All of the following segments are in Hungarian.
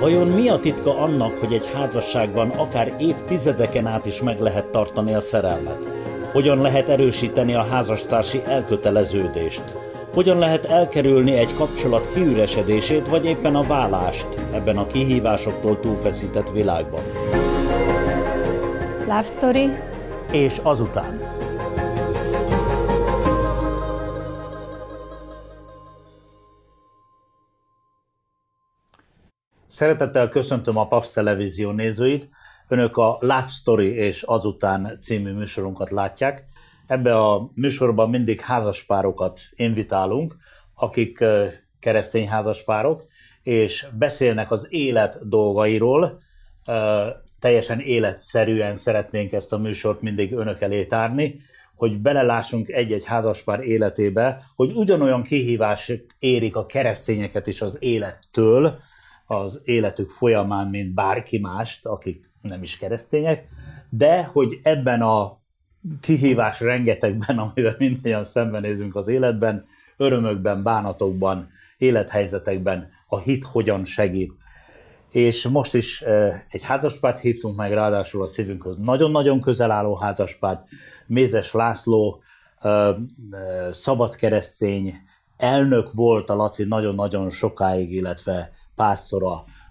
Vajon mi a titka annak, hogy egy házasságban akár évtizedeken át is meg lehet tartani a szerelmet? Hogyan lehet erősíteni a házastársi elköteleződést? Hogyan lehet elkerülni egy kapcsolat kiüresedését, vagy éppen a válást ebben a kihívásoktól túlfeszített világban? Love Story és azután. Szeretettel köszöntöm a Pax Televízió nézőit. Önök a Love Story és azután című műsorunkat látják. Ebben a műsorban mindig házaspárokat invitálunk, akik keresztény házaspárok, és beszélnek az élet dolgairól. Teljesen életszerűen szeretnénk ezt a műsort mindig önök elé tárni, hogy belelássunk egy-egy házaspár életébe, hogy ugyanolyan kihívás érik a keresztényeket is az élettől, az életük folyamán, mint bárki mást, akik nem is keresztények, de hogy ebben a kihívás rengetegben, amivel mindannyian szembenézünk az életben, örömökben, bánatokban, élethelyzetekben a hit hogyan segít. És most is eh, egy házaspárt hívtunk meg, ráadásul a szívünkhöz nagyon-nagyon közel álló házaspárt, Mézes László, eh, eh, szabadkeresztény elnök volt a Laci nagyon-nagyon sokáig, illetve pásztora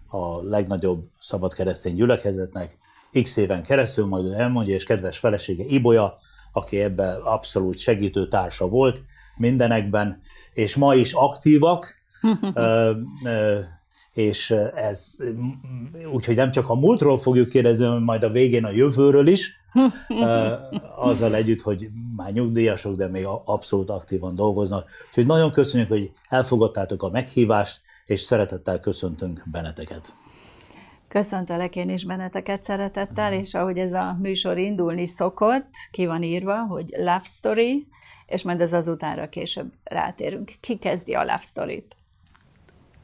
a legnagyobb szabad keresztény gyülekezetnek, x éven keresztül majd elmondja, és kedves felesége Ibolya, aki ebben abszolút segítő társa volt mindenekben, és ma is aktívak, ö, ö, és ez úgyhogy nem csak a múltról fogjuk kérdezni, hanem majd a végén a jövőről is, azzal együtt, hogy már nyugdíjasok, de még abszolút aktívan dolgoznak. Úgyhogy nagyon köszönjük, hogy elfogadtátok a meghívást, és szeretettel köszöntünk benneteket. Köszöntelek én is benneteket szeretettel, mhm. és ahogy ez a műsor indulni szokott, ki van írva, hogy Love Story, és majd az azutánra később rátérünk. Ki kezdi a Love Story-t?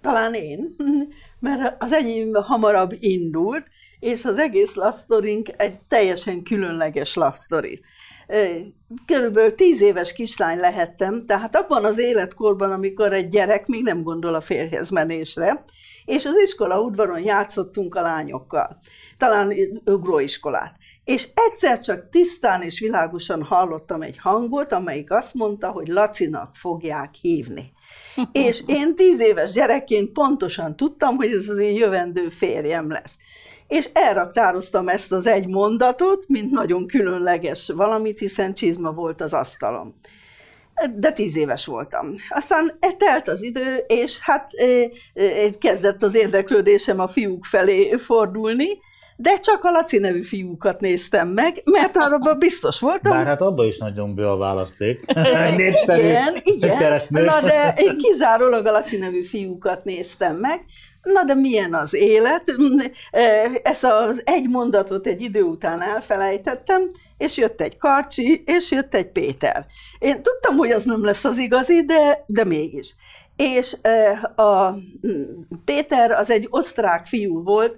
Talán én, mert az enyém hamarabb indult, és az egész love story egy teljesen különleges love story körülbelül tíz éves kislány lehettem, tehát abban az életkorban, amikor egy gyerek még nem gondol a férjhez menésre, és az iskola udvaron játszottunk a lányokkal, talán ugróiskolát. És egyszer csak tisztán és világosan hallottam egy hangot, amelyik azt mondta, hogy Lacinak fogják hívni. és én tíz éves gyerekként pontosan tudtam, hogy ez az én jövendő férjem lesz és elraktároztam ezt az egy mondatot, mint nagyon különleges valamit, hiszen csizma volt az asztalom. De tíz éves voltam. Aztán telt az idő, és hát eh, eh, kezdett az érdeklődésem a fiúk felé fordulni, de csak a Laci nevű fiúkat néztem meg, mert arra biztos voltam. Bár hát abban is nagyon bő a választék. Népszerű igen, igen. Na de én kizárólag a Laci nevű fiúkat néztem meg, Na de milyen az élet? Mm, e, ezt az egy mondatot egy idő után elfelejtettem, és jött egy Karcsi, és jött egy Péter. Én tudtam, hogy az nem lesz az igazi, de, de mégis és a Péter az egy osztrák fiú volt,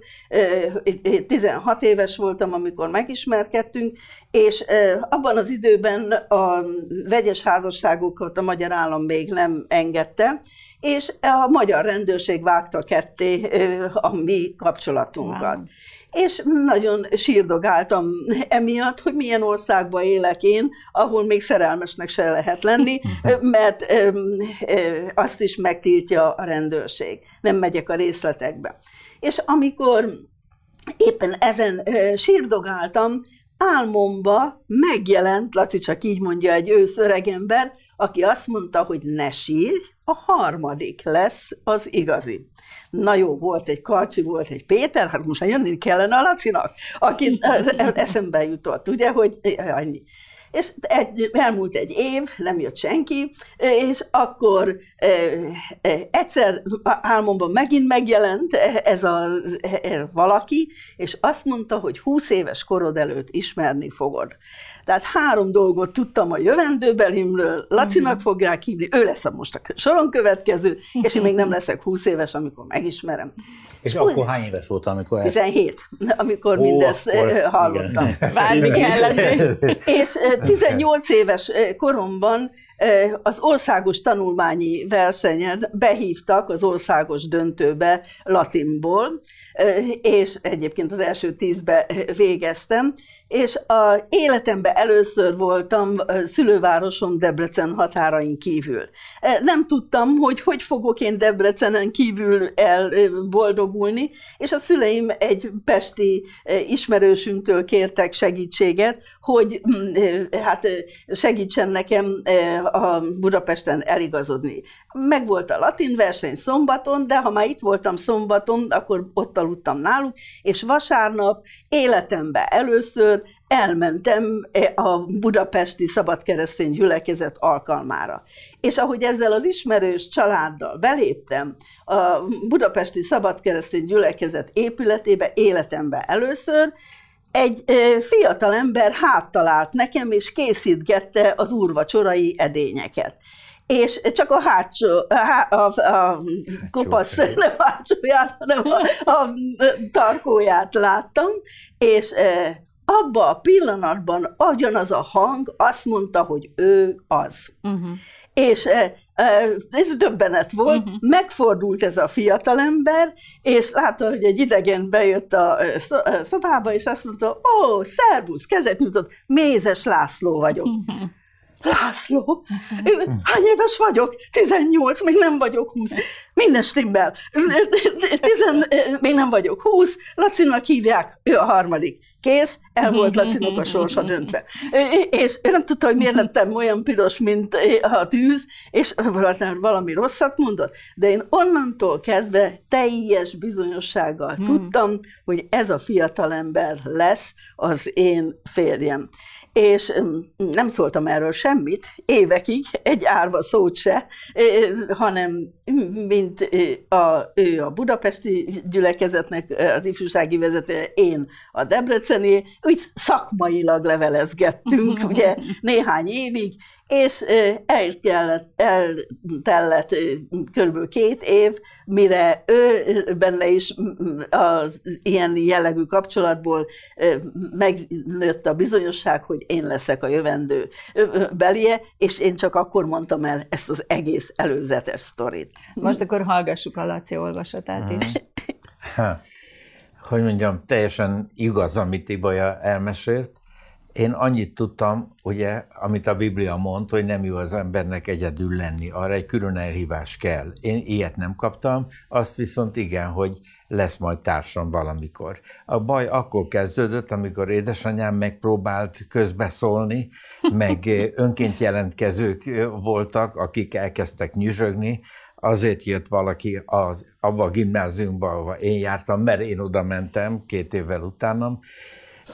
16 éves voltam, amikor megismerkedtünk, és abban az időben a vegyes házasságokat a magyar állam még nem engedte, és a magyar rendőrség vágta ketté a mi kapcsolatunkat. Wow és nagyon sírdogáltam emiatt, hogy milyen országba élek én, ahol még szerelmesnek se lehet lenni, mert e, azt is megtiltja a rendőrség. Nem megyek a részletekbe. És amikor éppen ezen e, sírdogáltam, álmomba megjelent, Laci csak így mondja egy ősz ember, aki azt mondta, hogy ne sírj, a harmadik lesz az igazi. Na jó, volt egy Karcsi, volt egy Péter, hát most jönni kellene a Lacinak, aki eszembe jutott, ugye, hogy annyi. És egy, elmúlt egy év, nem jött senki, és akkor e, e, egyszer álmomban megint megjelent e, ez a e, e, valaki, és azt mondta, hogy húsz éves korod előtt ismerni fogod. Tehát három dolgot tudtam a jövendőbelimről, Lacinak mhm. fogják hívni, ő lesz a most a soron következő, és én még nem leszek 20 éves, amikor megismerem. És Hú, akkor hány éves voltam, amikor ez? 17, amikor Ó, mindezt akkor, eh, hallottam. Igen. Bármi kellett. És 18 eh, éves eh, koromban az országos tanulmányi versenyen behívtak az országos döntőbe latinból, és egyébként az első tízbe végeztem, és a életemben először voltam szülővárosom Debrecen határain kívül. Nem tudtam, hogy hogy fogok én Debrecenen kívül elboldogulni, és a szüleim egy pesti ismerősünktől kértek segítséget, hogy mm, hát segítsen nekem a Budapesten eligazodni. Megvolt a latin verseny szombaton, de ha már itt voltam szombaton, akkor ott aludtam náluk, és vasárnap életemben először elmentem a budapesti szabadkeresztény gyülekezet alkalmára. És ahogy ezzel az ismerős családdal beléptem a budapesti szabadkeresztény gyülekezet épületébe életemben először, egy fiatal ember háttal állt nekem, és készítgette az úrvacsorai edényeket és csak a hátsó, a, a, a kopasz, nem a hátsóját, hanem a, a tarkóját láttam, és abba a pillanatban agyon az a hang azt mondta, hogy ő az. Uh-huh. És ez döbbenet volt, uh-huh. megfordult ez a fiatalember, és látta, hogy egy idegen bejött a szobába, és azt mondta, ó, szervusz, kezet nyújtott, Mézes László vagyok. Uh-huh. László, én hány éves vagyok? 18, még nem vagyok 20. Minden stimmel. Tizen, még nem vagyok 20, Lacinak hívják, ő a harmadik. Kész, el volt Lacinak a sorsa döntve. És én nem tudta, hogy miért lettem olyan piros, mint a tűz, és valami rosszat mondott, de én onnantól kezdve teljes bizonyossággal hmm. tudtam, hogy ez a fiatalember lesz az én férjem és mm, nem szóltam erről semmit, évekig, egy árva szót se, eh, eh, hanem mint a, ő a budapesti gyülekezetnek az ifjúsági vezetője, én a debreceni, úgy szakmailag levelezgettünk, ugye, néhány évig, és el kellett, eltellett körülbelül két év, mire ő benne is az ilyen jellegű kapcsolatból megnőtt a bizonyosság, hogy én leszek a jövendő belie, és én csak akkor mondtam el ezt az egész előzetes sztorit. Most akkor hallgassuk a Laci olvasatát is. Ha, hogy mondjam, teljesen igaz, amit Tibolya elmesélt. Én annyit tudtam, ugye, amit a Biblia mond, hogy nem jó az embernek egyedül lenni, arra egy külön elhívás kell. Én ilyet nem kaptam, azt viszont igen, hogy lesz majd társam valamikor. A baj akkor kezdődött, amikor édesanyám megpróbált közbeszólni, meg önként jelentkezők voltak, akik elkezdtek nyüzsögni, azért jött valaki az, abba a gimnáziumba, ahol én jártam, mert én oda mentem két évvel utánam,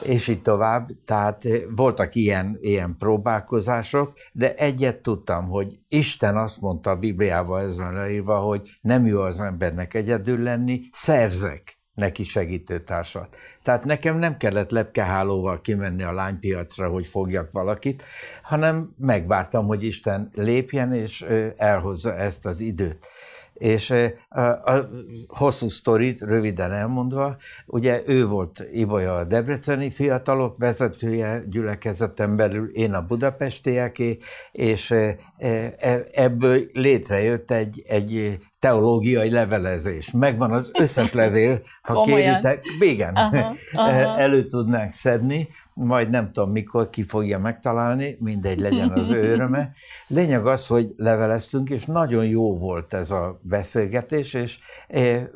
és így tovább. Tehát voltak ilyen, ilyen próbálkozások, de egyet tudtam, hogy Isten azt mondta a Bibliában, ezzel leírva, hogy nem jó az embernek egyedül lenni, szerzek neki segítő társat. Tehát nekem nem kellett lepkehálóval kimenni a lánypiacra, hogy fogjak valakit, hanem megvártam, hogy Isten lépjen és elhozza ezt az időt. És a, a hosszú sztorit röviden elmondva, ugye ő volt Ibolya a debreceni fiatalok vezetője gyülekezetem belül, én a budapestieké, és E, e, ebből létrejött egy, egy teológiai levelezés. Megvan az összes levél, ha Komolyan. kéritek, igen, aha, aha. E, elő tudnánk szedni, majd nem tudom mikor ki fogja megtalálni, mindegy legyen az ő öröme. Lényeg az, hogy leveleztünk, és nagyon jó volt ez a beszélgetés, és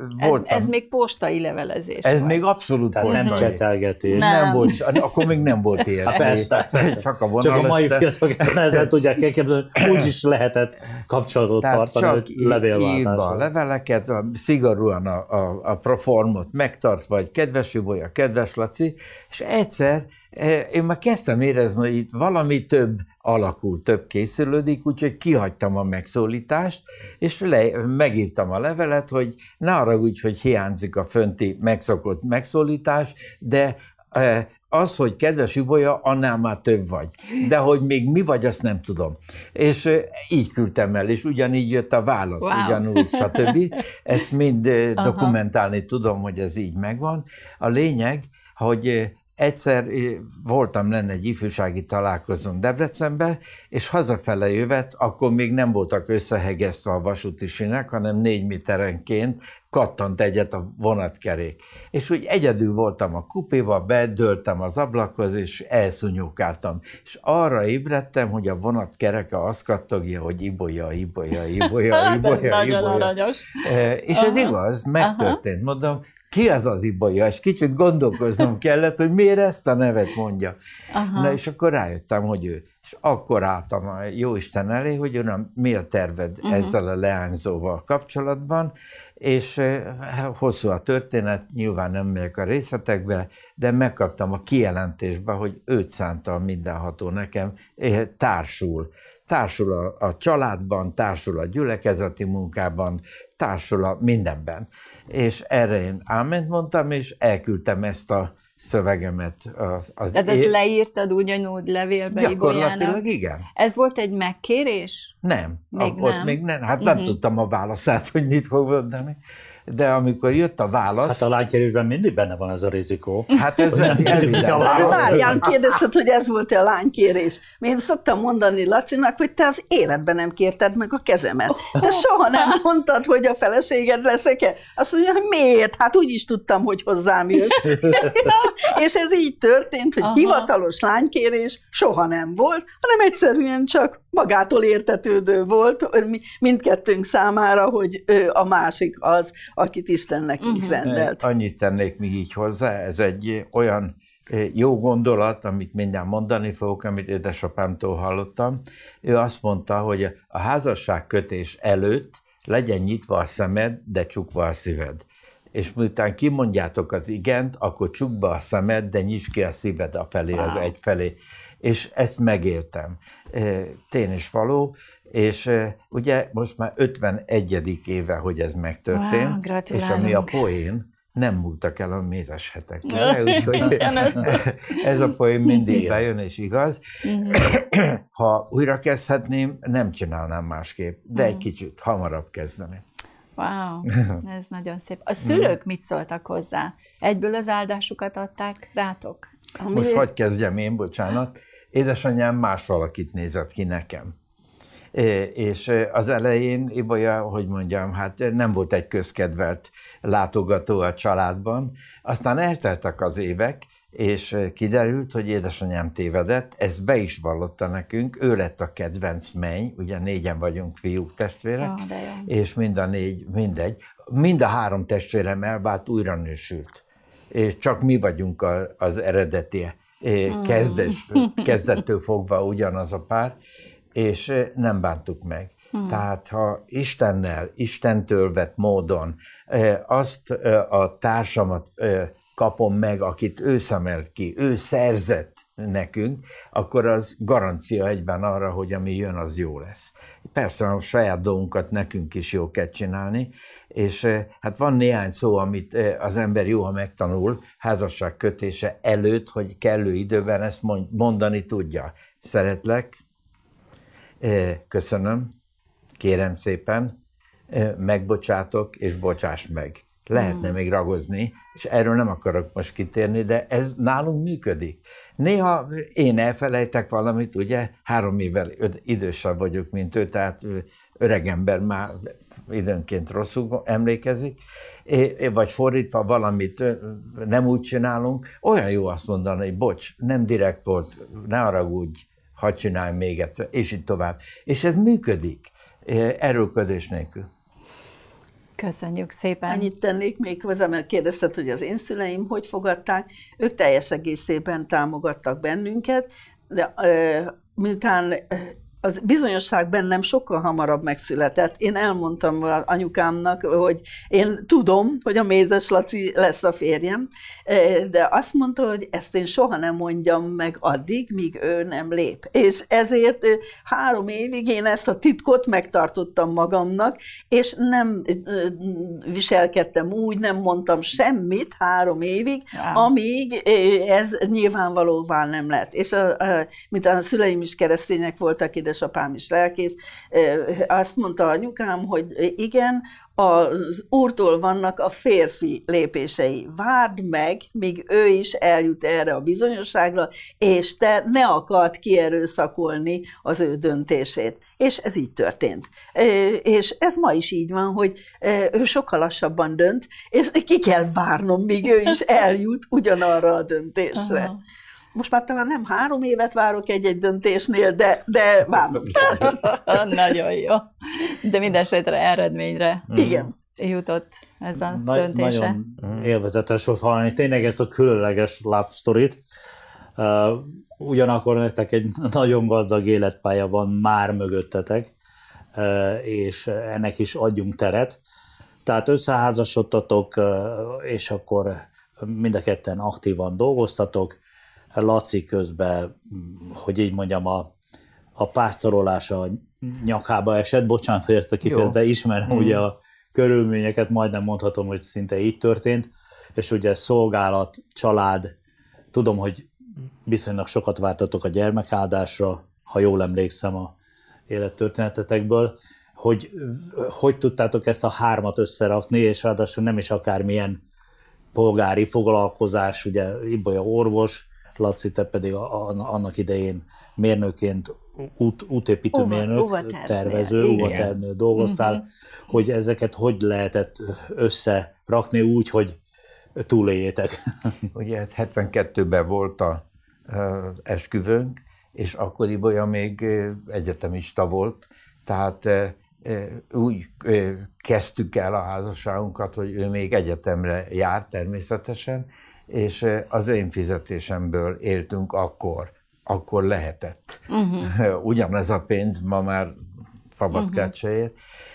voltam... Ez, ez még postai levelezés Ez volt. még abszolút Tehát postai. nem csetelgetés. Nem. nem volt, akkor még nem volt hát ilyen. Persze, persze. Csak a, csak a mai fiatalok ezt nehezen tudják elképzelni, úgy is lehetett kapcsolatot Tehát tartani, hogy levélváltásra. leveleket, szigorúan a, a, a proformot megtartva, vagy kedves Jubolya, kedves Laci, és egyszer e, én már kezdtem érezni, hogy itt valami több alakul, több készülődik, úgyhogy kihagytam a megszólítást, és le, megírtam a levelet, hogy ne arra úgy, hogy hiányzik a fönti megszokott megszólítás, de e, az, hogy kedves Ibolya, annál már több vagy. De hogy még mi vagy, azt nem tudom. És így küldtem el, és ugyanígy jött a válasz, wow. ugyanúgy, stb. Ezt mind Aha. dokumentálni tudom, hogy ez így megvan. A lényeg, hogy Egyszer voltam lenne egy ifjúsági találkozón Debrecenben, és hazafele jövet, akkor még nem voltak összehegezve a vasúti sinek, hanem négy méterenként kattant egyet a vonatkerék. És úgy egyedül voltam a kupéba, bedöltem az ablakhoz, és elszúnyókáltam. És arra ébredtem, hogy a vonatkereke azt kattogja, hogy ibolya, ibolya, ibolya, ibolya, ibolya. Nagyon aranyos. És ez igaz, megtörtént. Mondom, ki az az ibolya, és kicsit gondolkoznom kellett, hogy miért ezt a nevet mondja. Aha. Na és akkor rájöttem, hogy ő. És akkor álltam a Jóisten elé, hogy uram, mi a terved uh-huh. ezzel a leányzóval kapcsolatban, és eh, hát hosszú a történet, nyilván nem megyek a részletekbe, de megkaptam a kijelentésbe, hogy őt szánta a mindenható nekem, eh, társul társul a, a családban, társul a gyülekezeti munkában, társul a mindenben és erre én áment mondtam, és elküldtem ezt a szövegemet. Az, az Tehát ezt é... leírtad ugyanúgy levélbe Gyakorlatilag Ibolyának. igen. Ez volt egy megkérés? Nem. Még a, nem? Ott még hát nem. Hát uh-huh. nem tudtam a válaszát, hogy mit fog mondani de amikor jött a válasz... Hát a lánykérésben mindig benne van ez a rizikó. Hát ez válasz. A Várján, kérdezted, hogy ez volt a lánykérés. Én szoktam mondani Lacinak, hogy te az életben nem kérted meg a kezemet. Te soha nem mondtad, hogy a feleséged leszek-e. Azt mondja, hogy miért? Hát úgy is tudtam, hogy hozzám jössz. És ez így történt, hogy Aha. hivatalos lánykérés soha nem volt, hanem egyszerűen csak magától értetődő volt mindkettőnk számára, hogy a másik az, akit Istennek uh-huh. rendelt. Annyit tennék még így hozzá, ez egy olyan jó gondolat, amit mindjárt mondani fogok, amit édesapámtól hallottam. Ő azt mondta, hogy a kötés előtt legyen nyitva a szemed, de csukva a szíved és miután kimondjátok az igent, akkor csukd be a szemed, de nyisd ki a szíved a felé, az egy felé. És ezt megéltem tény is való, és ugye most már 51. éve, hogy ez megtörtént, wow, és ami a poén, nem múltak el a mézes hetek. Úgyhogy ez a poén mindig Igen. bejön, és igaz. Igen. Mhm. Ha újra kezdhetném, nem csinálnám másképp, de egy mhm. kicsit hamarabb kezdeném. Wow, ez nagyon szép. A szülők mit szóltak hozzá? Egyből az áldásukat adták rátok? Ami... Most hogy kezdjem én, bocsánat. Édesanyám más valakit nézett ki nekem. És az elején, Ibolya, hogy mondjam, hát nem volt egy közkedvelt látogató a családban. Aztán elteltek az évek, és kiderült, hogy édesanyám tévedett, Ez be is vallotta nekünk, ő lett a kedvenc menny, ugye négyen vagyunk fiúk testvérek, ah, és mind a négy, mindegy, mind a három testvérem elvált, újra nősült, és csak mi vagyunk a az eredetie. Mm. kezdes, kezdettől fogva ugyanaz a pár, és nem bántuk meg. Hmm. Tehát ha Istennel, Istentől vett módon azt a társamat kapom meg, akit ő szemelt ki, ő szerzett, nekünk, akkor az garancia egyben arra, hogy ami jön, az jó lesz. Persze a saját dolgunkat nekünk is jó kell csinálni, és eh, hát van néhány szó, amit eh, az ember jó, ha megtanul házasság kötése előtt, hogy kellő időben ezt mondani tudja. Szeretlek, eh, köszönöm, kérem szépen, megbocsátok és bocsáss meg lehetne mm. még ragozni, és erről nem akarok most kitérni, de ez nálunk működik. Néha én elfelejtek valamit, ugye, három évvel idősebb vagyok, mint ő, tehát öreg ember már időnként rosszul emlékezik, vagy fordítva valamit nem úgy csinálunk, olyan jó azt mondani, hogy bocs, nem direkt volt, ne úgy hadd csinálj még egyszer, és így tovább. És ez működik, erőködés nélkül. Köszönjük szépen. Annyit tennék még hozzá, mert kérdezted, hogy az én szüleim hogy fogadták. Ők teljes egészében támogattak bennünket, de ö, miután az bizonyosság bennem sokkal hamarabb megszületett. Én elmondtam anyukámnak, hogy én tudom, hogy a Mézes Laci lesz a férjem, e, de azt mondta, hogy ezt én soha nem mondjam meg addig, míg ő nem lép. És ezért e, három évig én ezt a titkot megtartottam magamnak, és nem e, viselkedtem úgy, nem mondtam semmit három évig, wow. amíg ez nyilvánvalóvá nem lett. És a, a, mint a szüleim is keresztények voltak, ide édesapám is lelkész, azt mondta anyukám, hogy igen, az úrtól vannak a férfi lépései. Várd meg, míg ő is eljut erre a bizonyosságra, és te ne akart kierőszakolni az ő döntését. És ez így történt. És ez ma is így van, hogy ő sokkal lassabban dönt, és ki kell várnom, míg ő is eljut ugyanarra a döntésre. Aha most már talán nem három évet várok egy-egy döntésnél, de, de várok. Nagyon jó. De minden esetre eredményre mm. Igen. jutott ez a Na, döntése. Nagyon élvezetes volt hallani. Tényleg ezt a különleges lábsztorit. Uh, ugyanakkor nektek egy nagyon gazdag életpálya van már mögöttetek, uh, és ennek is adjunk teret. Tehát összeházasodtatok, uh, és akkor mind a ketten aktívan dolgoztatok, Laci közben, hogy így mondjam, a, a pásztorolása nyakába esett, bocsánat, hogy ezt a kifejezést, de ismerem mm. ugye a körülményeket, majdnem mondhatom, hogy szinte így történt, és ugye szolgálat, család, tudom, hogy viszonylag sokat vártatok a gyermekáldásra, ha jól emlékszem a élettörténetetekből, hogy hogy tudtátok ezt a hármat összerakni, és ráadásul nem is akármilyen polgári foglalkozás, ugye Ibolya orvos, Laci, te pedig a, a, annak idején mérnökként út, útépítő Uva, mérnök, tervező, uvatervnél dolgoztál, uh-huh. hogy ezeket hogy lehetett összerakni úgy, hogy túléljétek? Ugye 72-ben hát volt a esküvőnk, és akkoriban még egyetemista volt, tehát úgy kezdtük el a házasságunkat, hogy ő még egyetemre járt természetesen, és az én fizetésemből éltünk akkor. Akkor lehetett. Uh-huh. Ugyanez a pénz ma már fabatkát mhm. uh-huh. se ér.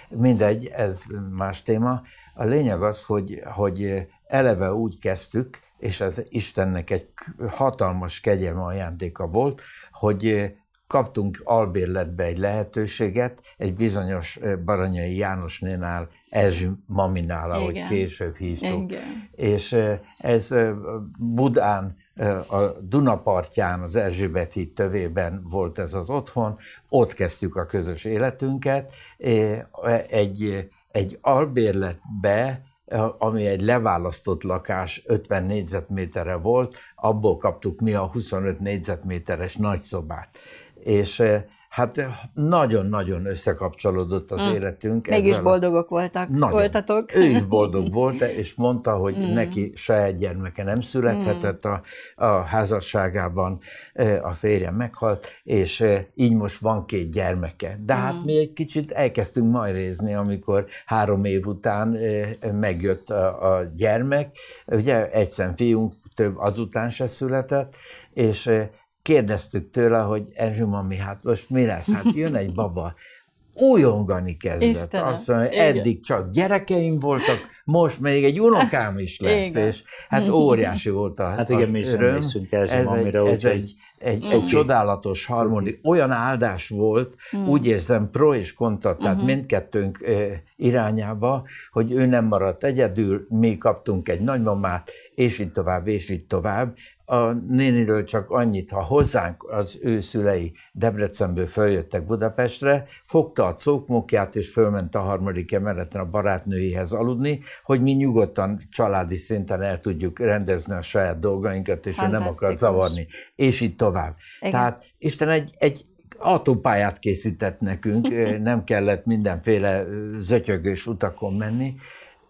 Mindegy, ez más téma. A lényeg az, hogy, hogy eleve úgy kezdtük, és ez Istennek egy hatalmas kegyelme ajándéka volt, hogy kaptunk albérletbe egy lehetőséget, egy bizonyos Baranyai Jánosnénál, Erzsi Maminál, ahogy Igen. később hívtuk. Igen. És ez Budán a Dunapartján, az Erzsébeti tövében volt ez az otthon, ott kezdtük a közös életünket. Egy, egy albérletbe, ami egy leválasztott lakás 50 négyzetméterre volt, abból kaptuk mi a 25 négyzetméteres nagyszobát és eh, hát eh, nagyon-nagyon összekapcsolódott az hmm. életünk. Mégis boldogok voltak, nagyon. voltatok. Ő is boldog volt, és mondta, hogy hmm. neki saját gyermeke nem születhetett hm. a, a házasságában, eh, a férje meghalt, és így most van két gyermeke. De hmm. hát hm. mi egy kicsit elkezdtünk rézni, amikor három év után megjött a, a gyermek. Ugye egyszer fiunk több azután se született, és kérdeztük tőle, hogy Erzső mami, hát most mi lesz? Hát jön egy baba, újongani kezdett. Istenem, Azt mondja, hogy eddig igen. csak gyerekeim voltak, most még egy unokám is lesz, igen. és hát óriási volt a Hát igen, mi is emlékszünk ez, ez amire egy, ez egy, egy, egy csodálatos harmoni, olyan áldás volt, mm. úgy érzem pro és kontra, tehát mm-hmm. mindkettőnk irányába, hogy ő nem maradt egyedül, mi kaptunk egy nagymamát, és így tovább, és így tovább, a néniről csak annyit, ha hozzánk az ő szülei Debrecenből följöttek Budapestre, fogta a cókmokját és fölment a harmadik emeleten a barátnőihez aludni, hogy mi nyugodtan családi szinten el tudjuk rendezni a saját dolgainkat, és ő nem akar zavarni. És így tovább. Igen. Tehát Isten egy, egy autópályát készített nekünk, nem kellett mindenféle zötyögős utakon menni,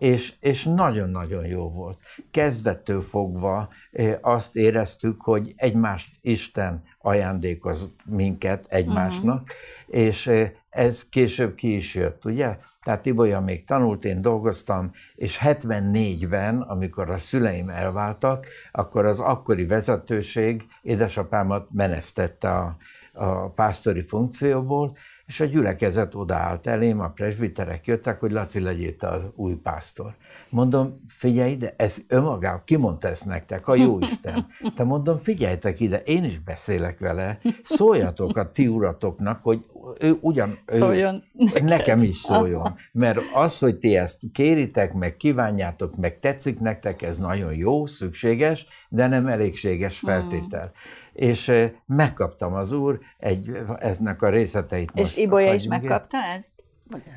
és, és nagyon-nagyon jó volt. Kezdettől fogva eh, azt éreztük, hogy egymást Isten ajándékozott minket egymásnak, uh-huh. és eh, ez később ki is jött, ugye? Tehát Ibolya még tanult, én dolgoztam, és 74-ben, amikor a szüleim elváltak, akkor az akkori vezetőség édesapámat menesztette a, a pásztori funkcióból, és a gyülekezet odaállt elém, a presbiterek jöttek, hogy Laci legyél a az új pásztor. Mondom, figyelj ide, ez önmagában, ki mondta ezt nektek? A Jóisten. Te mondom, figyeljetek ide, én is beszélek vele, szóljatok a ti uratoknak, hogy ő ugyan... Szóljon ő, neked. Nekem is szóljon. Mert az, hogy ti ezt kéritek, meg kívánjátok, meg tetszik nektek, ez nagyon jó, szükséges, de nem elégséges hmm. feltétel. Hmm és megkaptam az úr egy, eznek a részleteit. És Ibolya is megkapta ezt?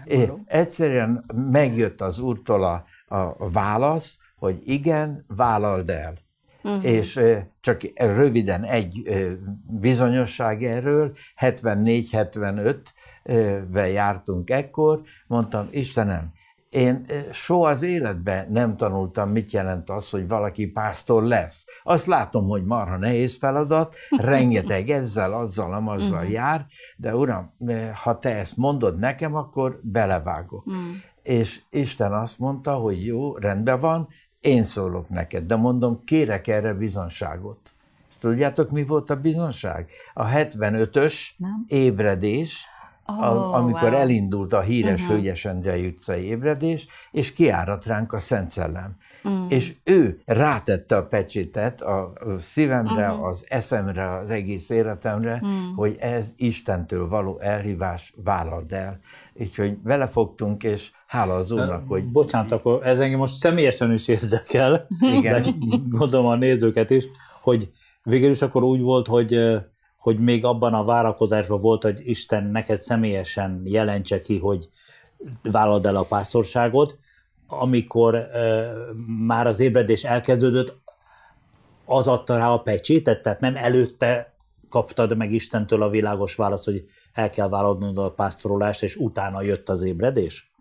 É, egyszerűen megjött az úrtól a, a válasz, hogy igen, vállald el. Uh-huh. És csak röviden egy bizonyosság erről, 74-75-ben jártunk ekkor, mondtam, Istenem, én eh, soha az életben nem tanultam, mit jelent az, hogy valaki pásztor lesz. Azt látom, hogy marha nehéz feladat, rengeteg ezzel, azzal, amazzal uh-huh. jár, de uram, eh, ha te ezt mondod nekem, akkor belevágok. Uh-huh. És Isten azt mondta, hogy jó, rendben van, én szólok neked, de mondom, kérek erre bizonságot. tudjátok, mi volt a bizonság? A 75-ös nem. ébredés, oh, amikor wow. elindult a híres uh-huh. Hölgyes utcai ébredés, és kiárat ránk a Szent Szellem. Uh-huh. És ő rátette a pecsétet a szívemre, uh-huh. az eszemre, az egész életemre, uh-huh. hogy ez Istentől való elhívás, vállald el. Úgyhogy belefogtunk, és hála az Úrnak, hogy... Bocsánat, akkor ez engem most személyesen is érdekel, Igen. de gondolom a nézőket is, hogy végül is akkor úgy volt, hogy hogy még abban a várakozásban volt, hogy Isten neked személyesen jelentse ki, hogy vállald el a pásztorságot, amikor már az ébredés elkezdődött, az adta rá a pecsétet, tehát nem előtte kaptad meg Istentől a világos választ, hogy el kell vállalnod a pásztorolást, és utána jött az ébredés?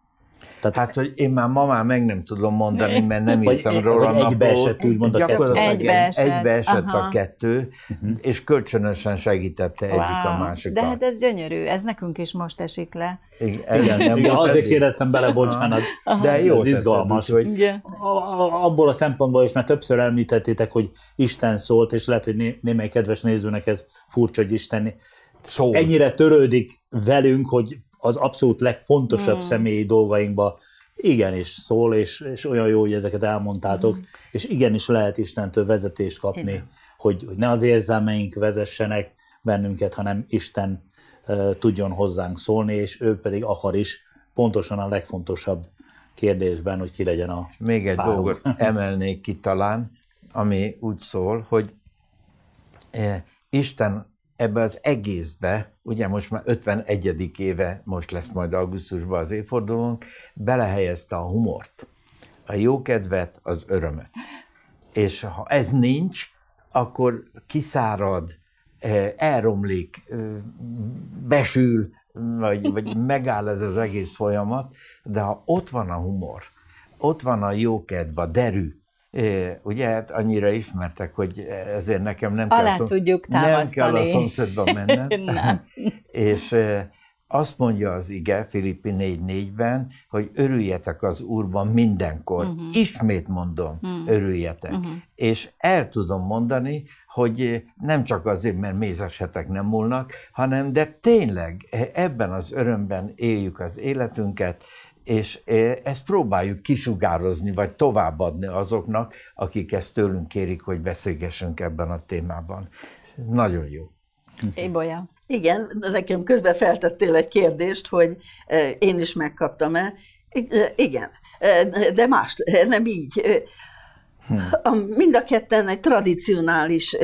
Tehát, hát, hogy én már ma már meg nem tudom mondani, mert nem írtam róla hogy Egybeesett, esett, úgymond a kettő. Egybeesett. Egybeesett a kettő, mhm. és kölcsönösen segítette wow. egyik a másikat. De hát ez gyönyörű, ez nekünk is most esik le. Igen, igen, nem igen azért kérdeztem bele, bocsánat. Aha. De jó, ez izgalmas. hogy... Abból a szempontból is, mert többször említettétek, hogy Isten szólt, és lehet, hogy némely kedves nézőnek ez furcsa, hogy Isten szól. ennyire törődik velünk, hogy az abszolút legfontosabb mm. személyi dolgainkba igenis szól, és, és olyan jó, hogy ezeket elmondtátok, mm. és igenis lehet Istentől vezetést kapni, hogy, hogy ne az érzelmeink vezessenek bennünket, hanem Isten uh, tudjon hozzánk szólni, és ő pedig akar is pontosan a legfontosabb kérdésben, hogy ki legyen a Még egy párunk. dolgot emelnék ki talán, ami úgy szól, hogy eh, Isten ebbe az egészbe, ugye most már 51. éve, most lesz majd augusztusban az évfordulónk, belehelyezte a humort, a jókedvet, az örömet. És ha ez nincs, akkor kiszárad, eh, elromlik, eh, besül, vagy, vagy megáll ez az egész folyamat, de ha ott van a humor, ott van a jókedv, a derű, É, ugye hát annyira ismertek, hogy ezért nekem nem Alá kell, szom... tudjuk nem kell a szomszédba mennem. és azt mondja az ige Filippi 4.4-ben, hogy örüljetek az Úrban mindenkor. Uh-huh. Ismét mondom, uh-huh. örüljetek. Uh-huh. És el tudom mondani, hogy nem csak azért, mert mézeshetek nem múlnak, hanem de tényleg e, ebben az örömben éljük az életünket, és e, ezt próbáljuk kisugározni, vagy továbbadni azoknak, akik ezt tőlünk kérik, hogy beszélgessünk ebben a témában. Nagyon jó. Ébolya. Igen, nekem közben feltettél egy kérdést, hogy e, én is megkaptam-e. E, igen, de más, nem így. Hmm. Mind a ketten egy tradicionális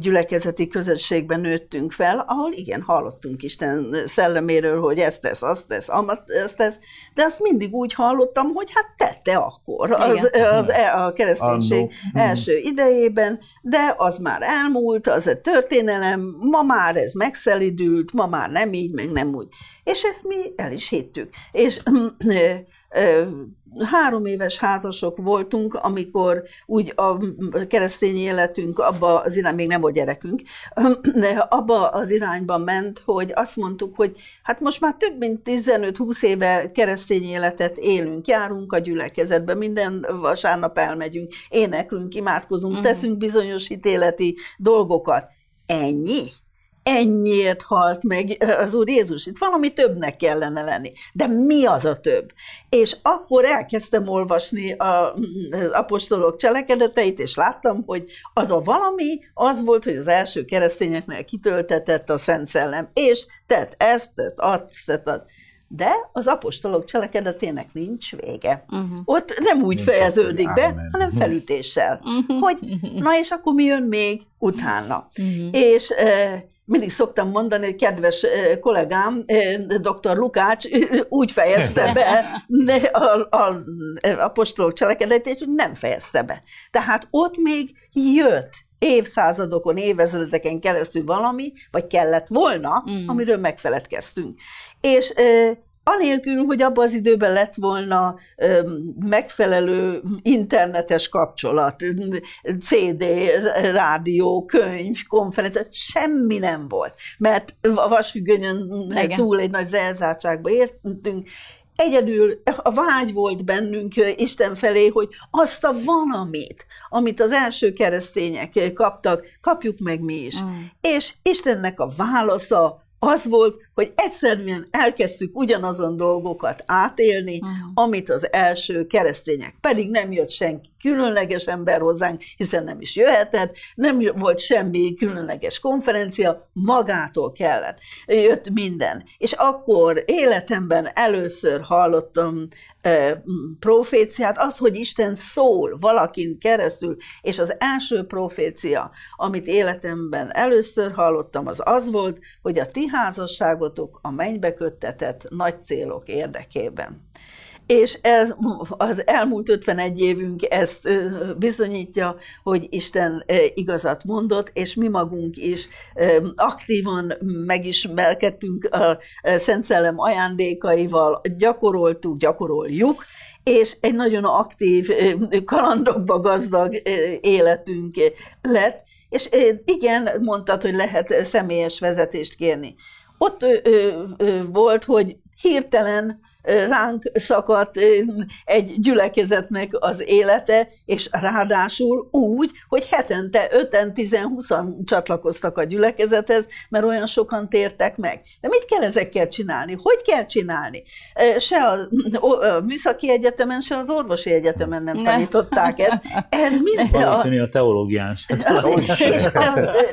gyülekezeti közösségben nőttünk fel, ahol igen, hallottunk Isten szelleméről, hogy ezt tesz, azt tesz, ezt tesz, de azt mindig úgy hallottam, hogy hát tette akkor az, az, e, a kereszténység Andó. Hmm. első idejében, de az már elmúlt, az egy történelem, ma már ez megszelidült, ma már nem így, meg nem úgy. És ezt mi el is hittük. És mm, három éves házasok voltunk, amikor úgy a keresztény életünk abba az irány, még nem volt gyerekünk, de abba az irányba ment, hogy azt mondtuk, hogy hát most már több mint 15-20 éve keresztény életet élünk, járunk a gyülekezetbe, minden vasárnap elmegyünk, éneklünk, imádkozunk, uh-huh. teszünk bizonyos hitéleti dolgokat. Ennyi? ennyiért halt meg az Úr Jézus. Itt valami többnek kellene lenni. De mi az a több? És akkor elkezdtem olvasni a, az apostolok cselekedeteit, és láttam, hogy az a valami az volt, hogy az első keresztényeknél kitöltetett a Szent Szellem, és tett ezt, tett azt, tett azt. De az apostolok cselekedetének nincs vége. Uh-huh. Ott nem úgy nincs fejeződik az, be, ámen. hanem felütéssel. Uh-huh. Hogy na és akkor mi jön még utána. Uh-huh. És e, mindig szoktam mondani, hogy kedves kollégám, dr. Lukács úgy fejezte be a, a, a postolók cselekedetét, hogy nem fejezte be. Tehát ott még jött évszázadokon, évezredeken keresztül valami, vagy kellett volna, mm. amiről megfeledkeztünk. És anélkül, hogy abban az időben lett volna megfelelő internetes kapcsolat, CD, rádió, könyv, konferencia, semmi nem volt, mert a vasfüggönyön Igen. túl egy nagy zelzátságba értünk, egyedül a vágy volt bennünk Isten felé, hogy azt a valamit, amit az első keresztények kaptak, kapjuk meg mi is. Mm. És Istennek a válasza az volt, hogy egyszerűen elkezdtük ugyanazon dolgokat átélni, uh-huh. amit az első keresztények. Pedig nem jött senki, különleges ember hozzánk, hiszen nem is jöhetett, nem volt semmi különleges konferencia, magától kellett. Jött minden. És akkor életemben először hallottam proféciát, az, hogy Isten szól valakin keresztül, és az első profécia, amit életemben először hallottam, az az volt, hogy a ti házasságotok a mennybe köttetett nagy célok érdekében. És ez az elmúlt 51 évünk ezt bizonyítja, hogy Isten igazat mondott, és mi magunk is aktívan megismerkedtünk a Szent Szellem ajándékaival, gyakoroltuk, gyakoroljuk, és egy nagyon aktív, kalandokba gazdag életünk lett, és igen, mondtad, hogy lehet személyes vezetést kérni. Ott volt, hogy hirtelen ránk szakadt egy gyülekezetnek az élete, és ráadásul úgy, hogy hetente öten, tizen, 10 csatlakoztak a gyülekezethez, mert olyan sokan tértek meg. De mit kell ezekkel csinálni? Hogy kell csinálni? Se a, műszaki egyetemen, se az orvosi egyetemen nem ne. tanították ezt. Ez mind a... a teológián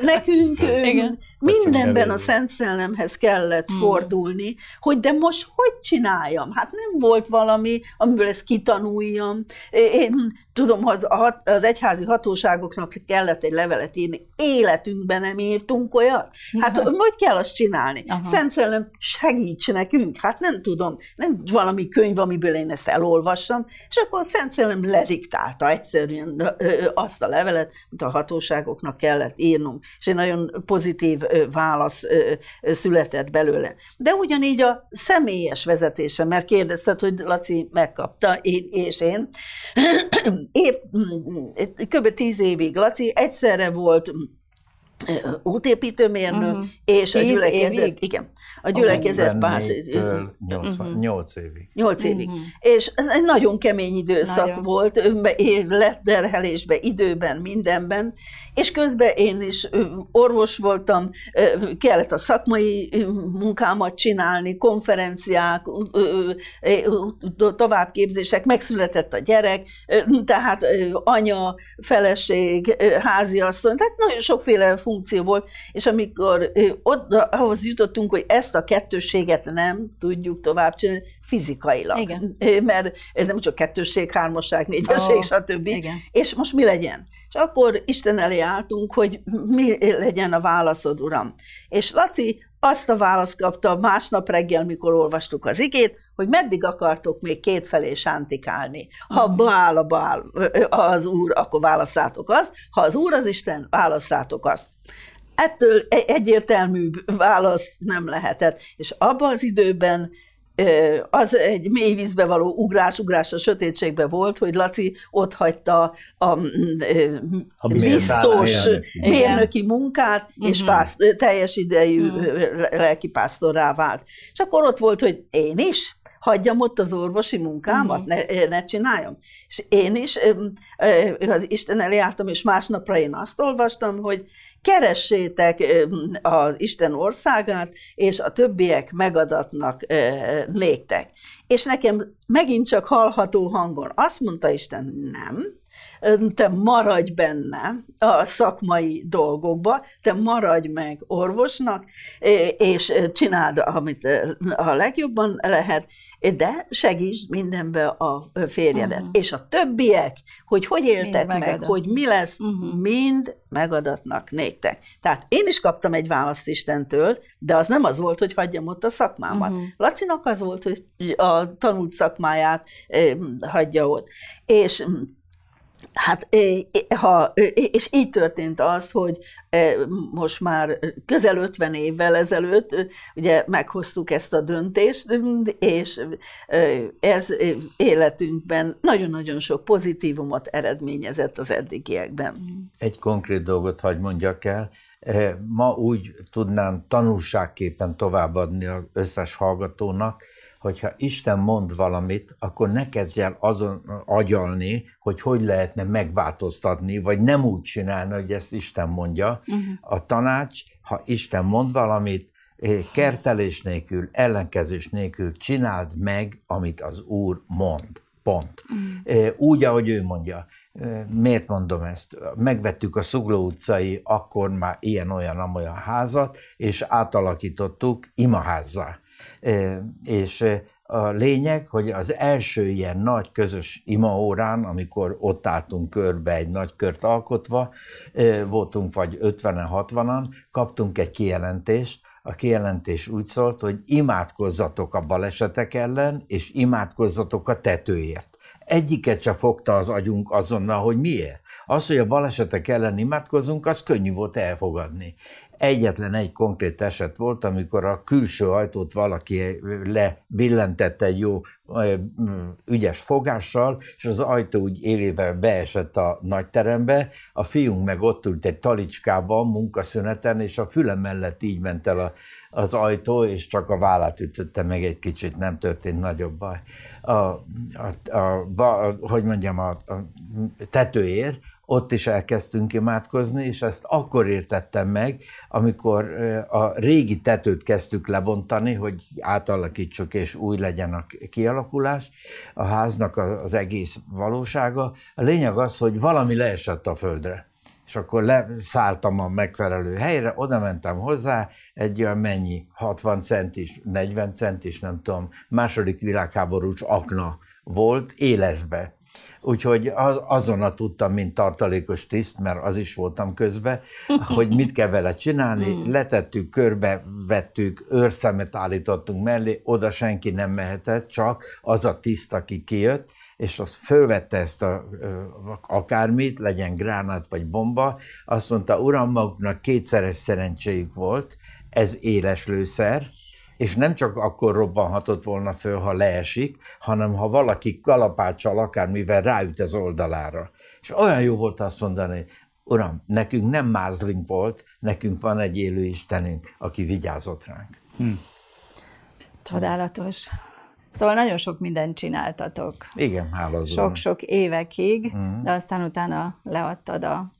nekünk Igen. mindenben a Szent Szellemhez kellett mm. fordulni, hogy de most hogy csinálja? tanultam? Hát nem volt valami, amiből ezt kitanuljam. Én tudom, az, az egyházi hatóságoknak kellett egy levelet írni. Életünkben nem írtunk olyat. Hát Aha. hogy kell azt csinálni? Aha. Szent Szellem, segíts nekünk. Hát nem tudom, nem valami könyv, amiből én ezt elolvassam. És akkor a Szent Szellem lediktálta egyszerűen azt a levelet, amit a hatóságoknak kellett írnunk. És egy nagyon pozitív válasz született belőle. De ugyanígy a személyes vezetése mert kérdezted, hogy Laci megkapta, én, és én. Épp, mm, mm, kb. tíz évig Laci egyszerre volt útépítőmérnök, uh-huh. és a gyülekezet, évig? igen, a gyülekezet pár uh-huh. 8 évig. 8 évig. Uh-huh. És ez egy nagyon kemény időszak nagyon. volt, év lett időben, mindenben, és közben én is orvos voltam, kellett a szakmai munkámat csinálni, konferenciák, továbbképzések, megszületett a gyerek, tehát anya, feleség, háziasszony, tehát nagyon sokféle funkció funkció volt, és amikor ott ahhoz jutottunk, hogy ezt a kettősséget nem tudjuk tovább csinálni fizikailag. Igen. Mert ez nem csak kettősség, hármasság, négyesség, oh, stb. Igen. És most mi legyen? És akkor Isten elé álltunk, hogy mi legyen a válaszod, Uram. És Laci azt a választ kapta, másnap reggel, mikor olvastuk az igét, hogy meddig akartok még kétfelé sántikálni. Ha mm. bál, a az úr, akkor válaszátok azt, ha az úr az Isten, válaszátok azt. Ettől e-, egyértelmű választ nem lehetett. És abban az időben az egy mély vízbe való ugrás, ugrás a sötétségbe volt, hogy Laci ott hagyta a, mm, a biztos mérnöki munkát, Igen. és uh-huh. teljes idejű uh-huh. lelkipásztorrá vált. És akkor ott volt, hogy én is, hagyjam ott az orvosi munkámat, mm. ne, eh, ne csináljam. És én is eh, az Isten elé jártam, és másnapra én azt olvastam, hogy keressétek az Isten országát, és a többiek megadatnak eh, néktek. És nekem megint csak hallható hangon azt mondta Isten, nem, te maradj benne a szakmai dolgokba, te maradj meg orvosnak, és csináld, amit a legjobban lehet, de segíts mindenbe a férjedet. Uh-huh. És a többiek, hogy hogy éltek mind meg, megadat. hogy mi lesz, uh-huh. mind megadatnak néktek. Tehát én is kaptam egy választ Istentől, de az nem az volt, hogy hagyjam ott a szakmámat. Uh-huh. Lacinak az volt, hogy a tanult szakmáját eh, hagyja ott. És Hát, ha, és így történt az, hogy most már közel 50 évvel ezelőtt ugye meghoztuk ezt a döntést, és ez életünkben nagyon-nagyon sok pozitívumot eredményezett az eddigiekben. Egy konkrét dolgot hagy mondjak el. Ma úgy tudnám tanulságképpen továbbadni az összes hallgatónak, hogyha Isten mond valamit, akkor ne kezdj el azon agyalni, hogy hogy lehetne megváltoztatni, vagy nem úgy csinálni, hogy ezt Isten mondja. Uh-huh. A tanács, ha Isten mond valamit, eh, kertelés nélkül, ellenkezés nélkül csináld meg, amit az Úr mond. Pont. Mm. Úgy, ahogy ő mondja. Eh, miért mondom ezt? Megvettük a Szugló utcai, akkor már ilyen-olyan-amolyan házat, és átalakítottuk imaházzá. És a lényeg, hogy az első ilyen nagy közös imaórán, amikor ott álltunk körbe egy nagy kört alkotva, voltunk vagy 50-en, 60-an, kaptunk egy kijelentést, a kijelentés úgy szólt, hogy imádkozzatok a balesetek ellen, és imádkozzatok a tetőért. Egyiket se fogta az agyunk azonnal, hogy miért. Az, hogy a balesetek ellen imádkozunk, az könnyű volt elfogadni. Egyetlen egy konkrét eset volt, amikor a külső ajtót valaki eh, lebillentette egy jó eh, mm, ügyes fogással, és az ajtó úgy élével beesett a nagyterembe, a fiunk meg ott ült egy talicskában, munkaszüneten, és a füle mellett így ment el a, az ajtó, és csak a vállát ütötte meg egy kicsit, nem történt nagyobb baj. A, a, a, a, hogy mondjam, a, a tetőért, ott is elkezdtünk imádkozni, és ezt akkor értettem meg, amikor a régi tetőt kezdtük lebontani, hogy átalakítsuk és új legyen a kialakulás, a háznak az egész valósága. A lényeg az, hogy valami leesett a földre és akkor leszálltam a megfelelő helyre, oda mentem hozzá, egy olyan mennyi, 60 centis, 40 centis, nem tudom, második világháborús akna volt élesbe úgyhogy az, azonnal tudtam, mint tartalékos tiszt, mert az is voltam közben, hogy mit kell vele csinálni, hmm. letettük, körbe vettük, őrszemet állítottunk mellé, oda senki nem mehetett, csak az a tiszt, aki kijött, és az fölvette ezt a, akármit, legyen gránát vagy bomba, azt mondta, uram, maguknak kétszeres szerencséjük volt, ez éles lőszer, és nem csak akkor robbanhatott volna föl, ha leesik, hanem ha valaki kalapáccsal, akármivel ráüt az oldalára. És olyan jó volt azt mondani, Uram, nekünk nem mázlink volt, nekünk van egy élő Istenünk, aki vigyázott ránk. Hm. Csodálatos. Szóval nagyon sok mindent csináltatok. Igen, hálózom. Sok-sok évekig, mm. de aztán utána leadtad a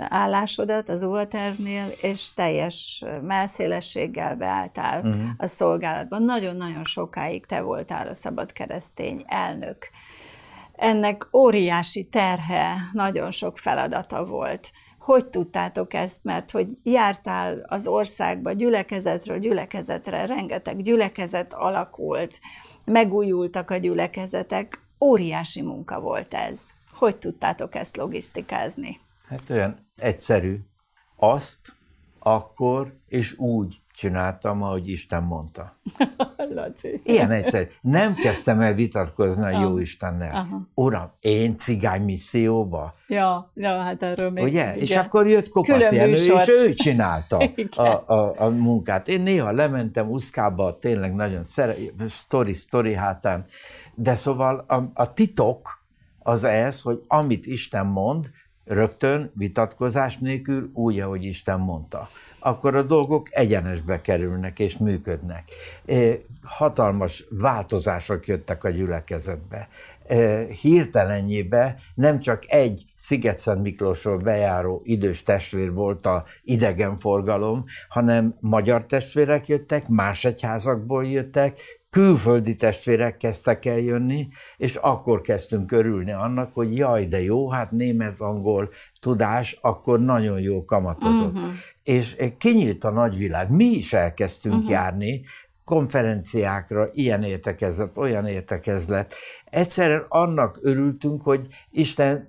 állásodat az óvatervnél, és teljes melszélességgel beálltál uh-huh. a szolgálatban. Nagyon-nagyon sokáig te voltál a szabad keresztény elnök. Ennek óriási terhe, nagyon sok feladata volt. Hogy tudtátok ezt? Mert hogy jártál az országba gyülekezetről gyülekezetre, rengeteg gyülekezet alakult, megújultak a gyülekezetek, óriási munka volt ez. Hogy tudtátok ezt logisztikázni? Hát olyan egyszerű. Azt, akkor és úgy csináltam, ahogy Isten mondta. Laci. Ilyen egyszerű. Nem kezdtem el vitatkozni a ah. jó Istennel. Aha. Uram, én cigány misszióba? Ja, ja, hát erről még. Ugye? Igen. És akkor jött Kopasz Jenő, és ő csinálta a, a, a, munkát. Én néha lementem Uszkába, tényleg nagyon szere, story sztori hátán. De szóval a, a titok az ez, hogy amit Isten mond, rögtön, vitatkozás nélkül, úgy, ahogy Isten mondta. Akkor a dolgok egyenesbe kerülnek és működnek. Hatalmas változások jöttek a gyülekezetbe. Hirtelenjébe nem csak egy sziget Miklósról bejáró idős testvér volt a idegenforgalom, hanem magyar testvérek jöttek, más egyházakból jöttek, külföldi testvérek kezdtek el jönni, és akkor kezdtünk örülni annak, hogy jaj, de jó, hát német-angol tudás akkor nagyon jó kamatozott. Uh-huh. És kinyílt a nagyvilág. Mi is elkezdtünk uh-huh. járni konferenciákra, ilyen értekezlet, olyan értekezlet. Egyszerűen annak örültünk, hogy Isten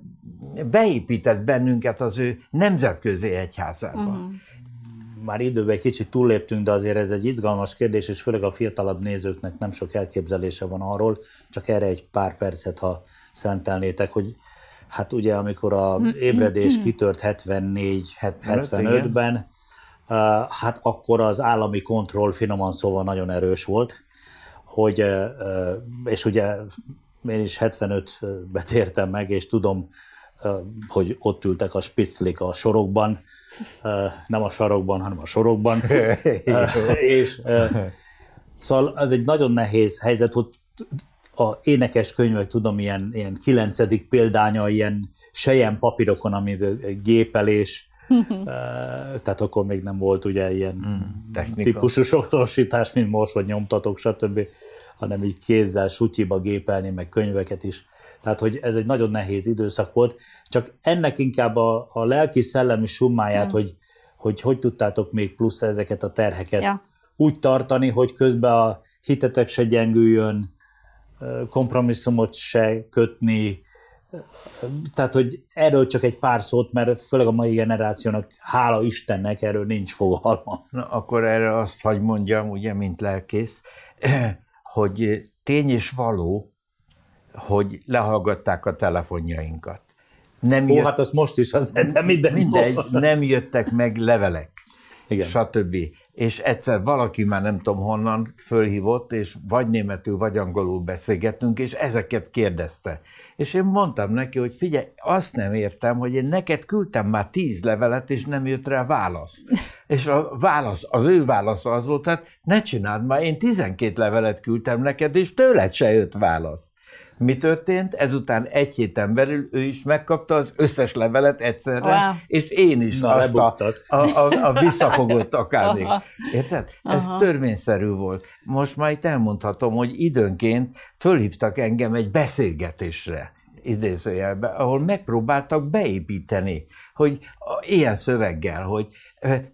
beépített bennünket az ő nemzetközi egyházába. Uh-huh már időben kicsit túlléptünk, de azért ez egy izgalmas kérdés, és főleg a fiatalabb nézőknek nem sok elképzelése van arról, csak erre egy pár percet, ha szentelnétek, hogy hát ugye amikor a ébredés kitört 74-75-ben, hát, hát akkor az állami kontroll finoman szóval nagyon erős volt, hogy, és ugye én is 75-be tértem meg, és tudom, hogy ott ültek a spiclik a sorokban, nem a sarokban, hanem a sorokban. és szóval ez egy nagyon nehéz helyzet hogy A énekes könyvek, tudom, ilyen, ilyen kilencedik példánya, ilyen sejen papírokon, amit gépelés, tehát akkor még nem volt ugye ilyen mm, technika. típusú sokszorosítás, mint most, vagy nyomtatók, stb., hanem így kézzel sutyiba gépelni, meg könyveket is tehát, hogy ez egy nagyon nehéz időszak volt. Csak ennek inkább a, a lelki-szellemi summáját, mm. hogy, hogy hogy tudtátok még plusz ezeket a terheket ja. úgy tartani, hogy közben a hitetek se gyengüljön, kompromisszumot se kötni, tehát, hogy erről csak egy pár szót, mert főleg a mai generációnak, hála Istennek, erről nincs fogalma. Na, akkor erre azt hagy mondjam, ugye, mint lelkész, hogy tény és való, hogy lehallgatták a telefonjainkat. Nem Ó, hát azt most is, az, de mindegy. mindegy nem jöttek meg levelek, Igen. stb. És egyszer valaki már nem tudom honnan fölhívott, és vagy németül, vagy angolul beszélgettünk, és ezeket kérdezte. És én mondtam neki, hogy figyelj, azt nem értem, hogy én neked küldtem már tíz levelet, és nem jött rá válasz. És a válasz, az ő válasza az volt, hát ne csináld már, én tizenkét levelet küldtem neked, és tőled se jött válasz. Mi történt? Ezután egy héten belül ő is megkapta az összes levelet egyszerre, Aha. és én is Na, azt a, a, a, a visszafogott akármik. Érted? Ez törvényszerű volt. Most már itt elmondhatom, hogy időnként fölhívtak engem egy beszélgetésre idézőjelbe, ahol megpróbáltak beépíteni, hogy ilyen szöveggel, hogy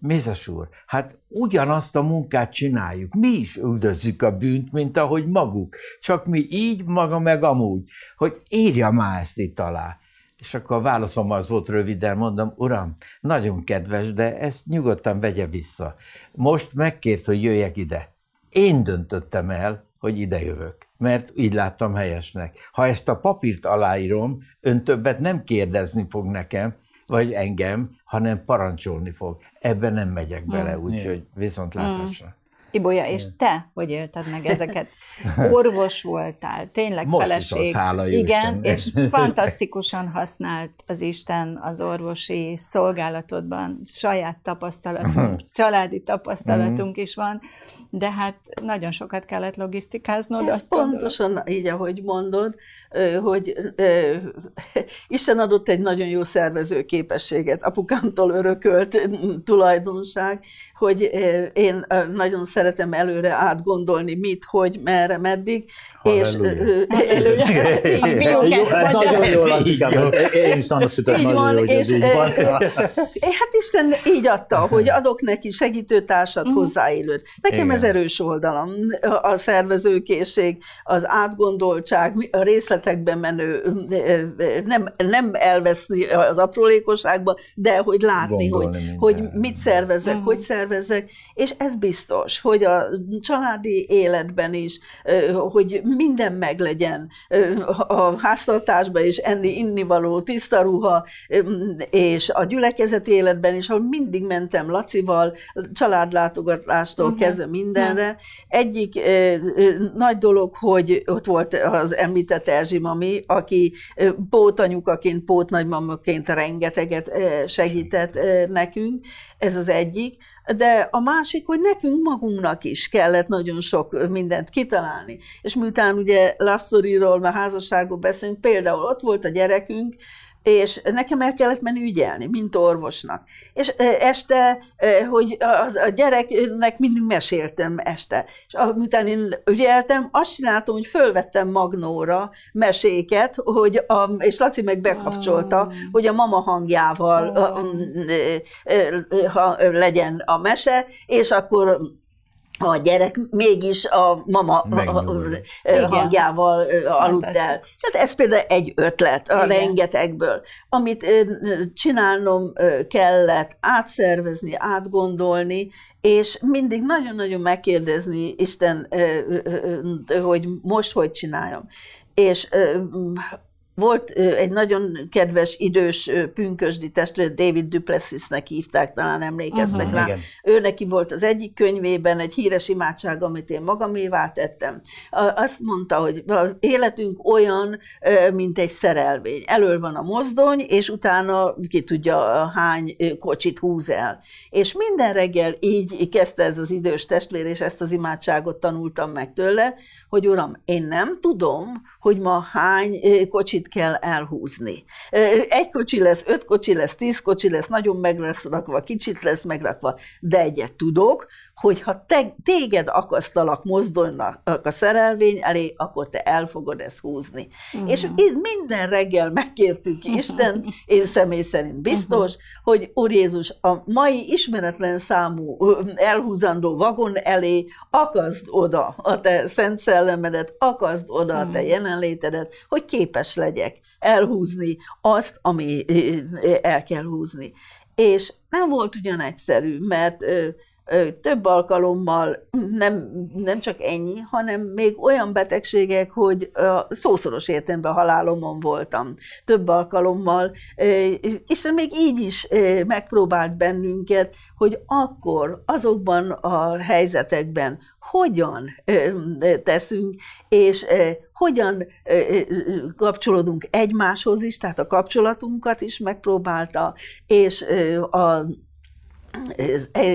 Mézes úr, hát ugyanazt a munkát csináljuk. Mi is üldözzük a bűnt, mint ahogy maguk. Csak mi így, maga meg amúgy. Hogy írja már ezt itt alá. És akkor a válaszom az volt röviden, mondom, uram, nagyon kedves, de ezt nyugodtan vegye vissza. Most megkért, hogy jöjjek ide. Én döntöttem el, hogy ide jövök, mert így láttam helyesnek. Ha ezt a papírt aláírom, ön többet nem kérdezni fog nekem, vagy engem, hanem parancsolni fog. Ebben nem megyek bele, hmm. úgyhogy viszont Mm. Ibolya, és te hogy élted meg ezeket? Orvos voltál, tényleg Most feleség. Is az, hála Igen, és fantasztikusan használt az Isten az orvosi szolgálatodban. Saját tapasztalatunk, családi tapasztalatunk mhm. is van, de hát nagyon sokat kellett logisztikáznod. Ezt azt pontosan gondolom. így, ahogy mondod, hogy Isten adott egy nagyon jó szervező képességet, apukámtól örökölt tulajdonság, hogy én nagyon szeretem szeretem előre átgondolni mit, hogy, merre, meddig, és hát, előjel, a fiúk hát Nagyon jól Lacikám, hát én is annak nagyon van, jó, hogy ez így van. Hát Isten így adta, hogy adok neki segítőtársat, uh hozzáélőt. Nekem Igen. ez erős oldalam, a szervezőkészség, az átgondoltság, a részletekben menő, nem, nem elveszni az aprólékosságba, de hogy látni, hogy, hogy mit szervezek, mm. hogy szervezek, és ez biztos, hogy a családi életben is, hogy minden meglegyen a háztartásban is, enni, inni való, tiszta ruha, és a gyülekezeti életben is, ahol mindig mentem Lacival, családlátogatástól uh-huh. kezdve mindenre. Egyik nagy dolog, hogy ott volt az említett Erzsi mami, aki pótanyukaként, pótnagymamaként rengeteget segített nekünk, ez az egyik de a másik, hogy nekünk magunknak is kellett nagyon sok mindent kitalálni. És miután ugye love story-ról, házasságról beszélünk, például ott volt a gyerekünk, és nekem el kellett menni ügyelni, mint orvosnak. És este, hogy az, a gyereknek mindig meséltem este. És amután én ügyeltem, azt csináltam, hogy fölvettem magnóra meséket, hogy a, és Laci meg bekapcsolta, oh. hogy a mama hangjával oh. a, ah. legyen a mese, és akkor a gyerek mégis a mama Megnyugod. hangjával Igen. aludt el. Tehát ez például egy ötlet a Igen. rengetegből, amit csinálnom kellett átszervezni, átgondolni, és mindig nagyon-nagyon megkérdezni Isten, hogy most hogy csináljam. És volt egy nagyon kedves, idős, pünkösdi testvér, David Duplessisnek hívták, talán emlékeznek uh-huh. Mhm. rá. Igen. Ő neki volt az egyik könyvében egy híres imádság, amit én magamévá tettem. Azt mondta, hogy az életünk olyan, mint egy szerelvény. Elől van a mozdony, és utána ki tudja hány kocsit húz el. És minden reggel így kezdte ez az idős testvér, és ezt az imádságot tanultam meg tőle, hogy uram, én nem tudom, hogy ma hány kocsit kell elhúzni. Egy kocsi lesz, öt kocsi lesz, tíz kocsi lesz, nagyon meg lesz rakva, kicsit lesz megrakva, de egyet tudok, hogy ha te, téged akasztalak mozdulnak a szerelvény elé, akkor te el fogod ezt húzni. Uh-huh. És én minden reggel megkértük Isten, én személy szerint biztos, uh-huh. hogy Úr Jézus, a mai ismeretlen számú elhúzandó vagon elé akaszd oda a te szent szellemedet, akaszd oda uh-huh. a te uh-huh. jelenlétedet, hogy képes legyek elhúzni azt, ami el kell húzni. És nem volt ugyan egyszerű, mert több alkalommal nem, nem csak ennyi, hanem még olyan betegségek, hogy a szószoros értelemben halálomon voltam több alkalommal. és még így is megpróbált bennünket, hogy akkor azokban a helyzetekben hogyan teszünk, és hogyan kapcsolódunk egymáshoz is, tehát a kapcsolatunkat is megpróbálta, és a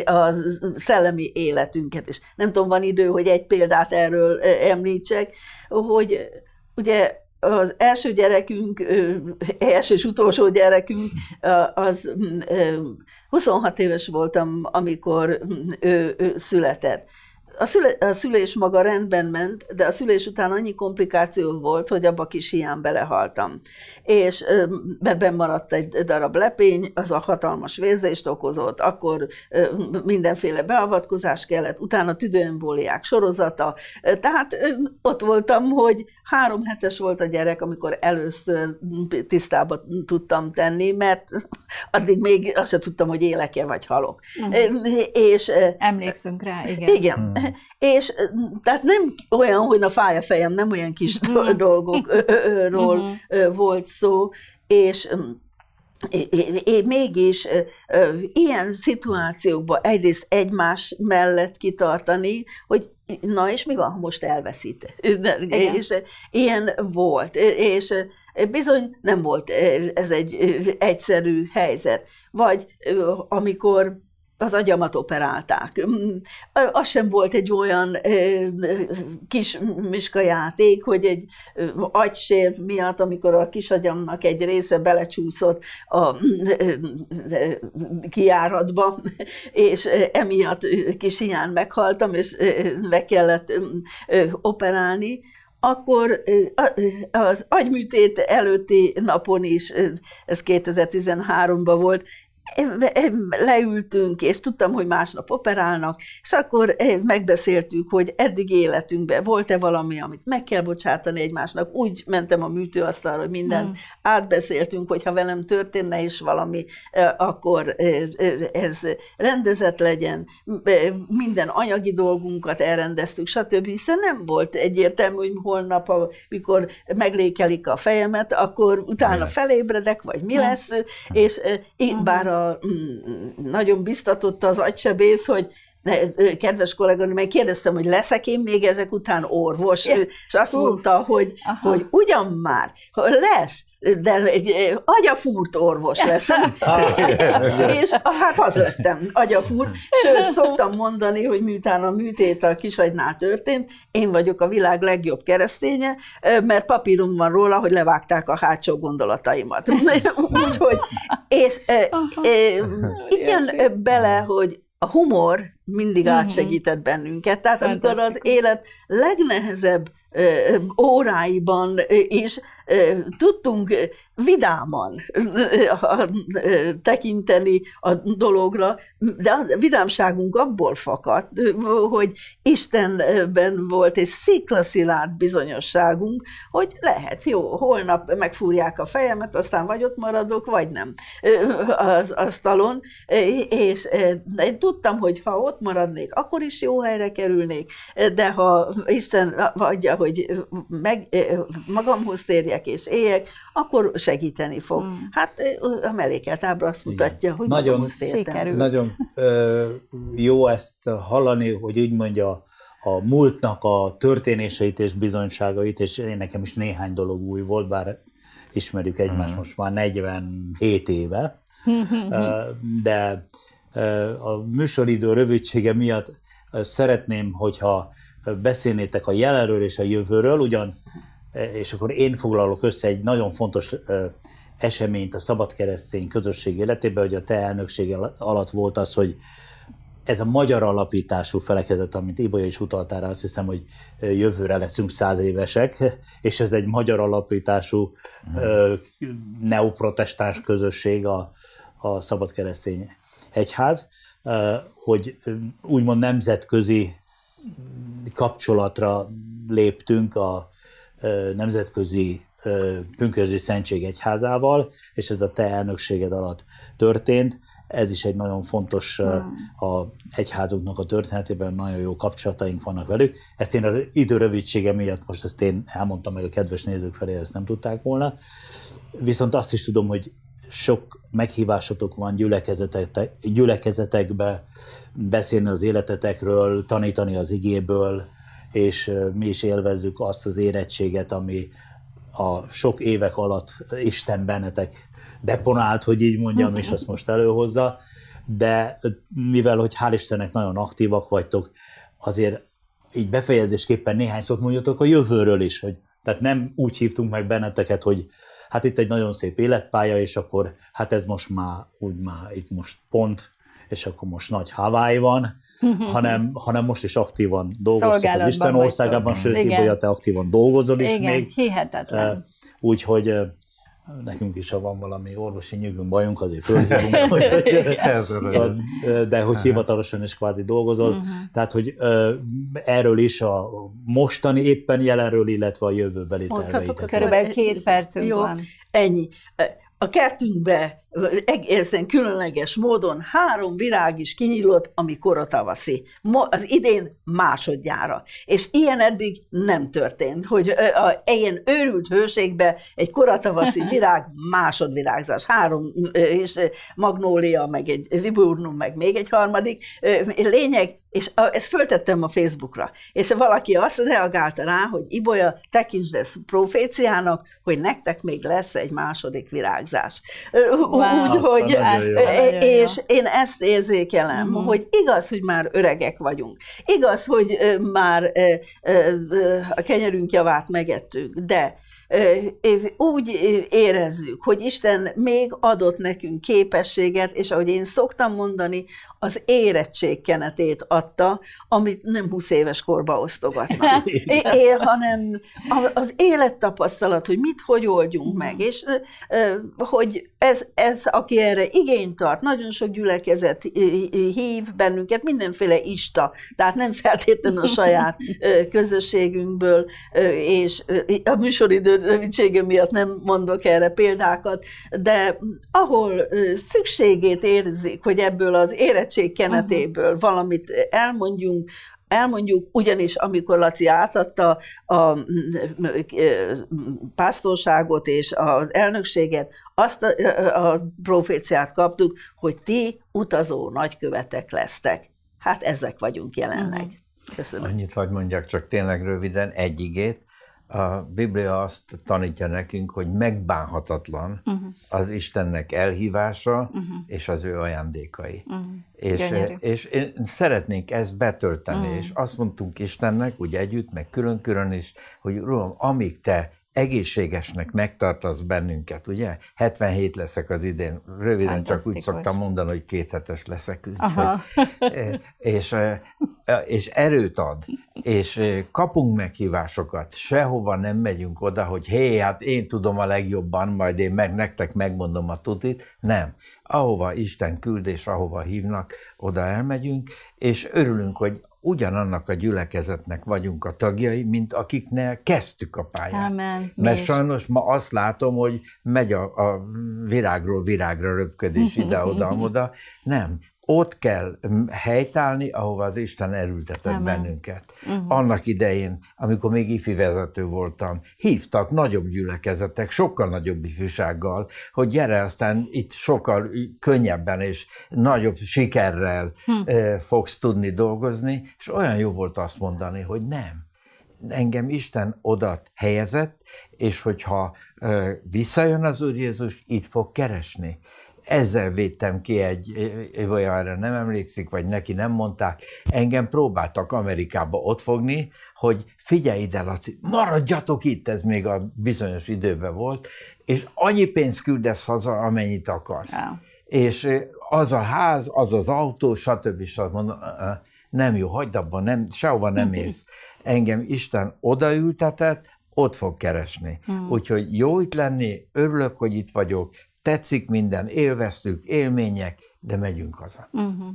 a szellemi életünket is. Nem tudom, van idő, hogy egy példát erről említsek, hogy ugye az első gyerekünk, első és utolsó gyerekünk, az 26 éves voltam, amikor ő, ő született a, szüle, a szülés maga rendben ment, de a szülés után annyi komplikáció volt, hogy abba kis hiány belehaltam. És ebben maradt egy darab lepény, az a hatalmas vérzést okozott, akkor mindenféle beavatkozás kellett, utána tüdőembóliák sorozata. Tehát ott voltam, hogy három hetes volt a gyerek, amikor először tisztába tudtam tenni, mert addig még azt sem tudtam, hogy élek-e vagy halok. Uh-huh. És, Emlékszünk rá, igen. Igen, mm. és tehát nem olyan, hogy na fáj a fejem, nem olyan kis mm. dolgokról mm-hmm. volt szó, és én mégis ilyen szituációkban egyrészt egymás mellett kitartani, hogy na és mi van, ha most elveszít? Igen. És ilyen volt, és bizony nem volt ez egy egyszerű helyzet. Vagy amikor az agyamat operálták. Mm, az sem volt egy olyan kis miska játék, hogy egy agysérv miatt, amikor a kis agyamnak egy része belecsúszott a mm, kiáratba, és emiatt kis hiány meghaltam, és meg kellett operálni, akkor az agyműtét előtti napon is, ez 2013-ban volt, leültünk, és tudtam, hogy másnap operálnak, és akkor megbeszéltük, hogy eddig életünkben volt-e valami, amit meg kell bocsátani egymásnak. Úgy mentem a műtőasztalra, hogy mindent mm. átbeszéltünk, hogy ha velem történne is valami, e, akkor e, e, ez rendezett legyen, minden anyagi dolgunkat elrendeztük, stb. Hiszen nem volt egyértelmű, hogy holnap, amikor meglékelik a fejemet, akkor utána felébredek, vagy mi lesz, és én bár a nagyon biztatott az agysebész, hogy kedves kolléganő, mert kérdeztem, hogy leszek én még ezek után orvos, ja. és azt Hú. mondta, hogy, hogy ugyan már, lesz, de egy agyafúrt orvos lesz. Ah, és hát az lettem, agyafúrt. Sőt, szoktam mondani, hogy miután a műtét a kisagynál történt, én vagyok a világ legjobb kereszténye, mert papírom van róla, hogy levágták a hátsó gondolataimat. Úgyhogy, és Aha. itt jön bele, hogy a humor mindig uh-huh. átsegített bennünket. Tehát amikor az élet legnehezebb óráiban is tudtunk vidáman tekinteni a dologra, de a vidámságunk abból fakadt, hogy Istenben volt egy sziklaszilárd bizonyosságunk, hogy lehet, jó, holnap megfúrják a fejemet, aztán vagy ott maradok, vagy nem az asztalon, és én tudtam, hogy ha ott maradnék, akkor is jó helyre kerülnék, de ha Isten adja, hogy meg, magamhoz térjek, halljak és éljek, akkor segíteni fog. Mm. Hát a mellékelt ábra azt mutatja, Igen. hogy nagyon, sikerült. Nagyon ö, jó ezt hallani, hogy úgy mondja, a múltnak a történéseit és bizonyságait, és én nekem is néhány dolog új volt, bár ismerjük egymást mm. most már 47 éve, de a műsoridő rövidsége miatt szeretném, hogyha beszélnétek a jelenről és a jövőről, ugyan és akkor én foglalok össze egy nagyon fontos eseményt a szabadkeresztény közösség életében, hogy a te elnökség alatt volt az, hogy ez a magyar alapítású felekezet, amit Ibolya is utaltál rá, azt hiszem, hogy jövőre leszünk száz évesek, és ez egy magyar alapítású mm. neoprotestáns közösség a, a szabadkeresztény egyház, hogy úgymond nemzetközi kapcsolatra léptünk a, nemzetközi pünkösdi szentség egyházával, és ez a te elnökséged alatt történt. Ez is egy nagyon fontos mm. a egyházunknak a történetében, nagyon jó kapcsolataink vannak velük. Ezt én az idő rövidsége miatt most ezt én elmondtam meg a kedves nézők felé, ezt nem tudták volna. Viszont azt is tudom, hogy sok meghívásotok van gyülekezetekbe beszélni az életetekről, tanítani az igéből, és mi is élvezzük azt az érettséget, ami a sok évek alatt Isten bennetek deponált, hogy így mondjam, és azt most előhozza, de mivel, hogy hál' Istennek nagyon aktívak vagytok, azért így befejezésképpen néhány szót mondjatok a jövőről is, hogy tehát nem úgy hívtunk meg benneteket, hogy hát itt egy nagyon szép életpálya, és akkor hát ez most már úgy már itt most pont, és akkor most nagy Hawaii van, hanem, hanem most is aktívan dolgoztak az Isten országában, sőt, Igen. Ibolya, te aktívan dolgozol is Igen, még. hihetetlen. Eh, úgyhogy eh, nekünk is, ha van valami orvosi nyugunk bajunk, azért fölhívunk, szóval, eh, de hogy hivatalosan is kvázi dolgozol. Uh-huh. Tehát, hogy erről is a mostani éppen jelenről, illetve a jövőbeli terveitek. Körülbelül két percünk Jó, van. Ennyi. A kertünkbe egészen különleges módon három virág is kinyílott, ami kora tavaszi. Az idén másodjára. És ilyen eddig nem történt, hogy ilyen őrült hőségbe egy tavaszi virág másodvirágzás. Három, és magnólia, meg egy viburnum, meg még egy harmadik. Lényeg, és ezt föltettem a Facebookra. És valaki azt reagálta rá, hogy Ibolya, tekintsd ezt proféciának, hogy nektek még lesz egy második virágzás. Wow wow. úgyhogy, e- és én ezt érzékelem, uh-huh. hogy igaz, hogy már öregek vagyunk, igaz, hogy már a kenyerünk javát megettünk, de úgy érezzük, hogy Isten még adott nekünk képességet, és ahogy én szoktam mondani, az érettségkenetét adta, amit nem 20 éves korba osztogatnak, é, é, hanem az élettapasztalat, hogy mit, hogy oldjunk mhm. meg, és hogy ez, ez, aki erre igényt tart, nagyon sok gyülekezet hív bennünket, mindenféle ista, tehát nem feltétlenül a saját közösségünkből, és a műsoridő rövidsége miatt nem mondok erre példákat, de ahol szükségét érzik, hogy ebből az érettségkenetét szövetség kenetéből uh-huh. valamit elmondjunk, elmondjuk, ugyanis amikor Laci átadta a pásztorságot és az elnökséget, azt a, a proféciát kaptuk, hogy ti utazó nagykövetek lesztek. Hát ezek vagyunk jelenleg. Köszönöm. Annyit hagy mondjak csak tényleg röviden, egy igét, a Biblia azt tanítja nekünk, hogy megbánhatatlan uh-huh. az Istennek elhívása uh-huh. és az ő ajándékai. Uh-huh. És, és én szeretnénk ezt betölteni, uh-huh. és azt mondtunk Istennek, úgy együtt, meg külön-külön is, hogy Uram, amíg te egészségesnek megtartasz bennünket, ugye? 77 leszek az idén, röviden csak úgy szoktam mondani, hogy kéthetes leszek. Hogy, eh, és, eh, eh, és erőt ad, és kapunk meghívásokat, sehova nem megyünk oda, hogy hé, hát én tudom a legjobban, majd én meg, nektek megmondom a tutit. Nem. Ahova Isten küld és ahova hívnak, oda elmegyünk, és örülünk, hogy ugyanannak a gyülekezetnek vagyunk a tagjai, mint akiknél kezdtük a pályát. Amen. Mert Mi sajnos ma azt látom, hogy megy a, a virágról virágra röpködés ide-oda-oda. Nem, ott kell mm, helytállni, ahova az Isten elültetett Amen. bennünket. Uh-huh. Annak idején, amikor még ifi vezető voltam, hívtak nagyobb gyülekezetek, sokkal nagyobb ifjúsággal, hogy gyere, aztán itt sokkal könnyebben és nagyobb sikerrel hm. eh, fogsz tudni dolgozni, és olyan jó volt azt mondani, hogy nem. Engem Isten odat helyezett, és hogyha eh, visszajön az Úr Jézus, itt fog keresni ezzel védtem ki egy, vagy erre nem emlékszik, vagy neki nem mondták. Engem próbáltak Amerikába ott fogni, hogy figyelj ide, Laci, maradjatok itt, ez még a bizonyos időben volt, és annyi pénzt küldesz haza, amennyit akarsz. Ja. És az a ház, az az autó, stb. stb. Nem jó, hagyd abban, nem, sehova nem érsz. Engem Isten odaültetett, ott fog keresni. Hmm. Úgyhogy jó itt lenni, örülök, hogy itt vagyok, tetszik minden, élveztük, élmények, de megyünk haza. Uh-huh.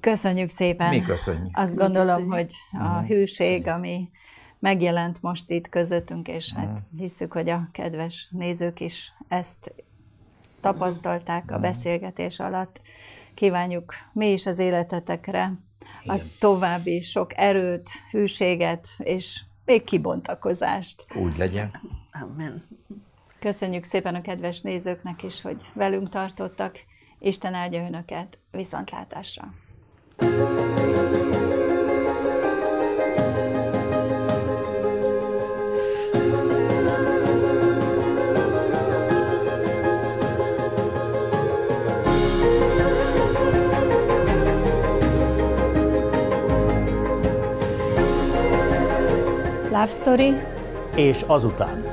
Köszönjük szépen. Mi köszönjük. Azt gondolom, köszönjük. hogy a mhm. hűség, köszönjük. ami megjelent most itt közöttünk, és uh-huh. hát mhm. hisszük, hogy a kedves nézők is ezt tapasztalták uh-huh. a beszélgetés alatt. Kívánjuk mi is az életetekre Igen. a további sok erőt, hűséget és még kibontakozást. Úgy legyen. Amen. Köszönjük szépen a kedves nézőknek is, hogy velünk tartottak. Isten áldja Önöket, viszontlátásra! Love Story és azután.